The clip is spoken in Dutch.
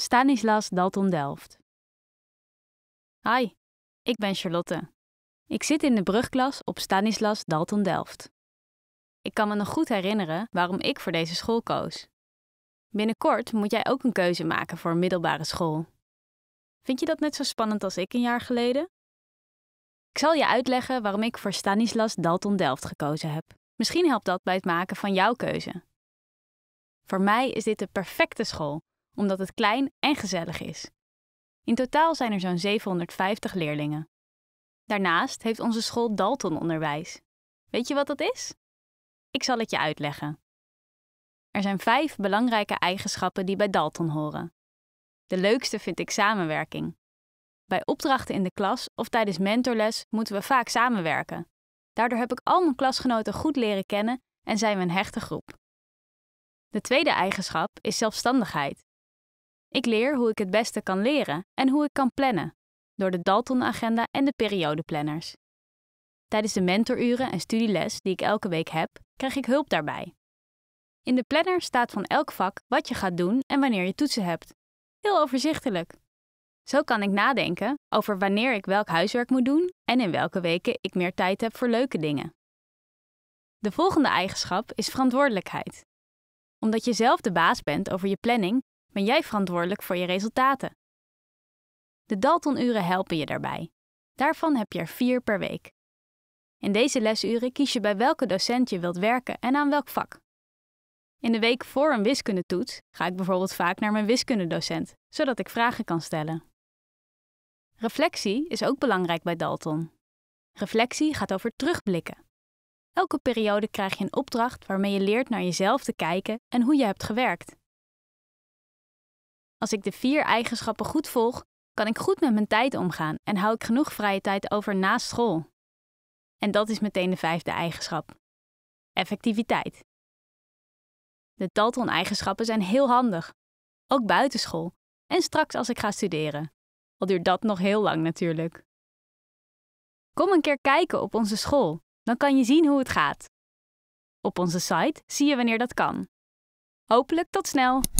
Stanislas Dalton Delft. Hi, ik ben Charlotte. Ik zit in de brugklas op Stanislas Dalton Delft. Ik kan me nog goed herinneren waarom ik voor deze school koos. Binnenkort moet jij ook een keuze maken voor een middelbare school. Vind je dat net zo spannend als ik een jaar geleden? Ik zal je uitleggen waarom ik voor Stanislas Dalton Delft gekozen heb. Misschien helpt dat bij het maken van jouw keuze. Voor mij is dit de perfecte school omdat het klein en gezellig is. In totaal zijn er zo'n 750 leerlingen. Daarnaast heeft onze school Dalton onderwijs. Weet je wat dat is? Ik zal het je uitleggen. Er zijn vijf belangrijke eigenschappen die bij Dalton horen. De leukste vind ik samenwerking. Bij opdrachten in de klas of tijdens mentorles moeten we vaak samenwerken. Daardoor heb ik al mijn klasgenoten goed leren kennen en zijn we een hechte groep. De tweede eigenschap is zelfstandigheid. Ik leer hoe ik het beste kan leren en hoe ik kan plannen, door de Dalton-agenda en de periodeplanners. Tijdens de mentoruren en studieles die ik elke week heb, krijg ik hulp daarbij. In de planner staat van elk vak wat je gaat doen en wanneer je toetsen hebt. Heel overzichtelijk. Zo kan ik nadenken over wanneer ik welk huiswerk moet doen en in welke weken ik meer tijd heb voor leuke dingen. De volgende eigenschap is verantwoordelijkheid. Omdat je zelf de baas bent over je planning, ben jij verantwoordelijk voor je resultaten. De Daltonuren helpen je daarbij. Daarvan heb je er vier per week. In deze lesuren kies je bij welke docent je wilt werken en aan welk vak. In de week voor een wiskundetoets ga ik bijvoorbeeld vaak naar mijn wiskundedocent, zodat ik vragen kan stellen. Reflectie is ook belangrijk bij Dalton. Reflectie gaat over terugblikken. Elke periode krijg je een opdracht waarmee je leert naar jezelf te kijken en hoe je hebt gewerkt. Als ik de vier eigenschappen goed volg, kan ik goed met mijn tijd omgaan en hou ik genoeg vrije tijd over na school. En dat is meteen de vijfde eigenschap: effectiviteit. De Dalton-eigenschappen zijn heel handig, ook buitenschool en straks als ik ga studeren. Al duurt dat nog heel lang natuurlijk. Kom een keer kijken op onze school, dan kan je zien hoe het gaat. Op onze site zie je wanneer dat kan. Hopelijk tot snel!